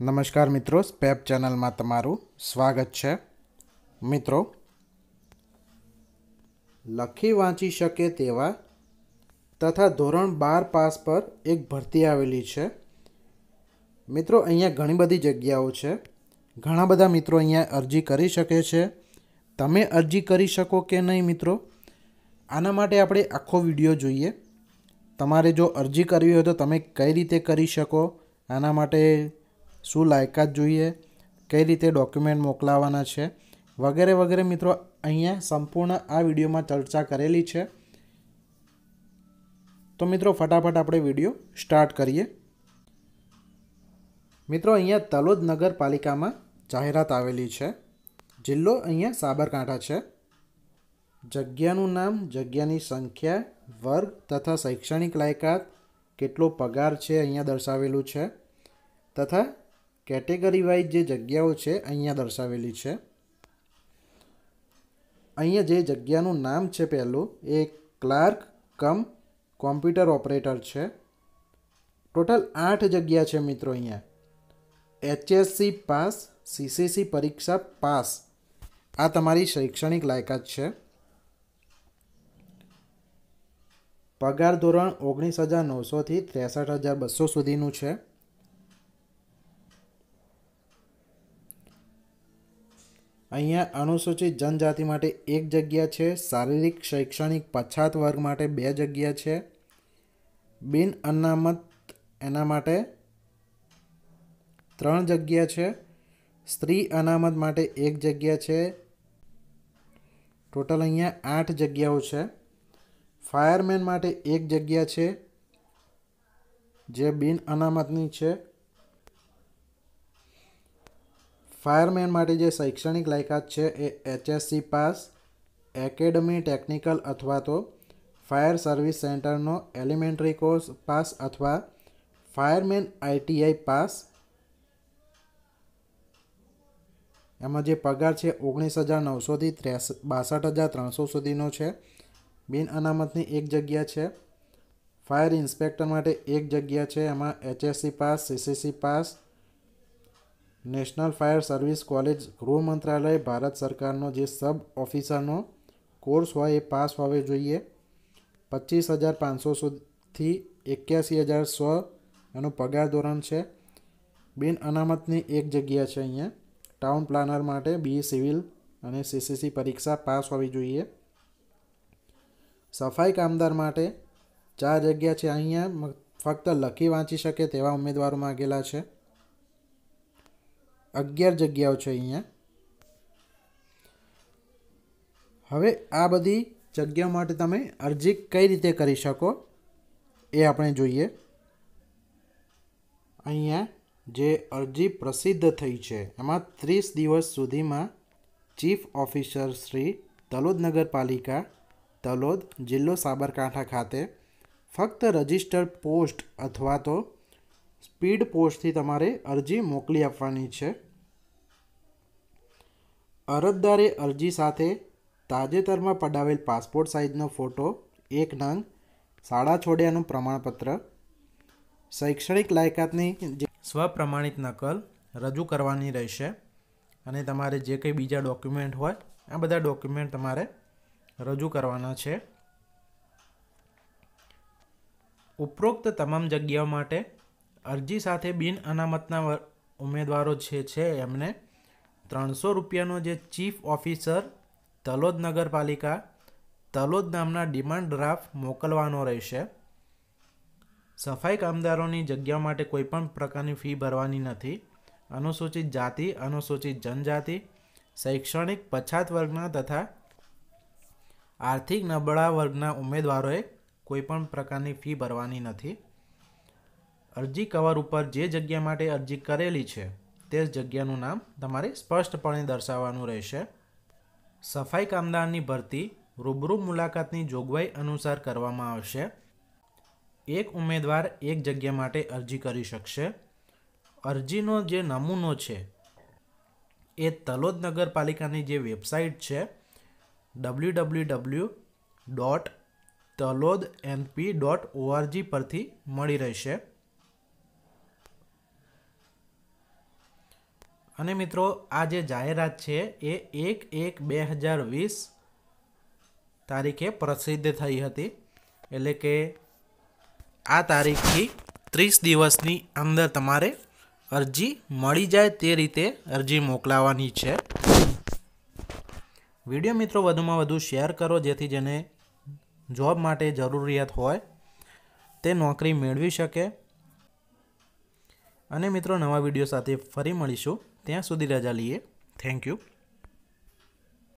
નમસ્કાર મિત્રો સ્પેપ ચેનલમાં તમારું સ્વાગત છે મિત્રો લખી વાંચી શકે તેવા તથા ધોરણ બાર પાસ પર એક ભરતી આવેલી છે મિત્રો અહીંયા ઘણી બધી જગ્યાઓ છે ઘણા બધા મિત્રો અહીંયા અરજી કરી શકે છે તમે અરજી કરી શકો કે નહીં મિત્રો આના માટે આપણે આખો વિડીયો જોઈએ તમારે જો અરજી કરવી હોય તો તમે કઈ રીતે કરી શકો આના માટે શું લાયકાત જોઈએ કઈ રીતે ડોક્યુમેન્ટ મોકલાવાના છે વગેરે વગેરે મિત્રો અહીંયા સંપૂર્ણ આ વિડીયોમાં ચર્ચા કરેલી છે તો મિત્રો ફટાફટ આપણે વિડીયો સ્ટાર્ટ કરીએ મિત્રો અહીંયા તલોદ નગરપાલિકામાં જાહેરાત આવેલી છે જિલ્લો અહીંયા સાબરકાંઠા છે જગ્યાનું નામ જગ્યાની સંખ્યા વર્ગ તથા શૈક્ષણિક લાયકાત કેટલો પગાર છે અહીંયા દર્શાવેલું છે તથા કેટેગરી વાઇઝ જે જગ્યાઓ છે અહીંયા દર્શાવેલી છે અહીંયા જે જગ્યાનું નામ છે પહેલું એ ક્લાર્ક કમ કોમ્પ્યુટર ઓપરેટર છે ટોટલ આઠ જગ્યા છે મિત્રો અહીંયા એચએસસી પાસ સીસીસી પરીક્ષા પાસ આ તમારી શૈક્ષણિક લાયકાત છે પગાર ધોરણ ઓગણીસ હજાર નવસોથી ત્રેસઠ હજાર બસો સુધીનું છે અહીંયા અનુસૂચિત જનજાતિ માટે એક જગ્યા છે શારીરિક શૈક્ષણિક પછાત વર્ગ માટે બે જગ્યા છે બિન અનામત એના માટે ત્રણ જગ્યા છે સ્ત્રી અનામત માટે એક જગ્યા છે ટોટલ અહીંયા આઠ જગ્યાઓ છે ફાયરમેન માટે એક જગ્યા છે જે બિન અનામતની છે ફાયરમેન માટે જે શૈક્ષણિક લાયકાત છે એ એચએસસી પાસ એકેડમી ટેકનિકલ અથવા તો ફાયર સર્વિસ સેન્ટરનો એલિમેન્ટરી કોર્સ પાસ અથવા ફાયરમેન આઈટીઆઈ પાસ એમાં જે પગાર છે ઓગણીસ હજાર નવસોથી ત્રેસ બાસઠ હજાર ત્રણસો સુધીનો છે બિન અનામતની એક જગ્યા છે ફાયર ઇન્સ્પેક્ટર માટે એક જગ્યા છે એમાં HSC pass CCC pass national fire service college ગૃહ મંત્રાલય ભારત સરકારનો જે સબ ઓફિસરનો કોર્સ હોય એ પાસ હોવો જોઈએ પચીસ હજાર પાંચસો સુધીથી એક્યાસી હજાર સો એનું પગાર ધોરણ છે બિન અનામતની એક જગ્યા છે અહીંયા ટાઉન પ્લાનર માટે બી સિવિલ અને સીસીસી પરીક્ષા પાસ હોવી જોઈએ સફાઈ કામદાર માટે ચાર જગ્યા છે અહીંયા ફક્ત લખી વાંચી શકે તેવા ઉમેદવારો માગેલા છે અગિયાર જગ્યાઓ છે અહીંયા હવે આ બધી જગ્યા માટે તમે અરજી કઈ રીતે કરી શકો એ આપણે જોઈએ અહીંયા જે અરજી પ્રસિદ્ધ થઈ છે એમાં ત્રીસ દિવસ સુધીમાં ચીફ ઓફિસર શ્રી તલોદ નગરપાલિકા તલોદ જિલ્લો સાબરકાંઠા ખાતે ફક્ત રજિસ્ટર્ડ પોસ્ટ અથવા તો સ્પીડ પોસ્ટથી તમારે અરજી મોકલી આપવાની છે અરજદારે અરજી સાથે તાજેતરમાં પડાવેલ પાસપોર્ટ સાઇઝનો ફોટો એક નંગ શાળા છોડ્યાનું પ્રમાણપત્ર શૈક્ષણિક લાયકાતની જે સ્વપ્રમાણિત નકલ રજૂ કરવાની રહેશે અને તમારે જે કંઈ બીજા ડોક્યુમેન્ટ હોય આ બધા ડોક્યુમેન્ટ તમારે રજૂ કરવાના છે ઉપરોક્ત તમામ જગ્યાઓ માટે અરજી સાથે બિન અનામતના ઉમેદવારો જે છે એમને ત્રણસો રૂપિયાનો જે ચીફ ઓફિસર તલોદ નગરપાલિકા તલોદ નામના ડિમાન્ડ ડ્રાફ્ટ મોકલવાનો રહેશે સફાઈ કામદારોની જગ્યા માટે કોઈપણ પ્રકારની ફી ભરવાની નથી અનુસૂચિત જાતિ અનુસૂચિત જનજાતિ શૈક્ષણિક પછાત વર્ગના તથા આર્થિક નબળા વર્ગના ઉમેદવારોએ કોઈપણ પ્રકારની ફી ભરવાની નથી અરજી કવર ઉપર જે જગ્યા માટે અરજી કરેલી છે તે જગ્યાનું નામ તમારે સ્પષ્ટપણે દર્શાવવાનું રહેશે સફાઈ કામદારની ભરતી રૂબરૂ મુલાકાતની જોગવાઈ અનુસાર કરવામાં આવશે એક ઉમેદવાર એક જગ્યા માટે અરજી કરી શકશે અરજીનો જે નમૂનો છે એ તલોદ નગરપાલિકાની જે વેબસાઇટ છે W W W dot Talod NP dot ORG પરથી મળી રહેશે અને મિત્રો આ જે જાહેરાત છે એ એક એક બે હજાર વીસ તારીખે પ્રસિદ્ધ થઈ હતી એટલે કે આ તારીખથી ત્રીસ દિવસની અંદર તમારે અરજી મળી જાય તે રીતે અરજી મોકલાવાની છે વિડીયો મિત્રો વધુમાં વધુ શેર કરો જેથી જેને જોબ માટે જરૂરિયાત હોય તે નોકરી મેળવી શકે અને મિત્રો નવા વિડીયો સાથે ફરી મળીશું ત્યાં સુધી રજા લઈએ થેન્ક યુ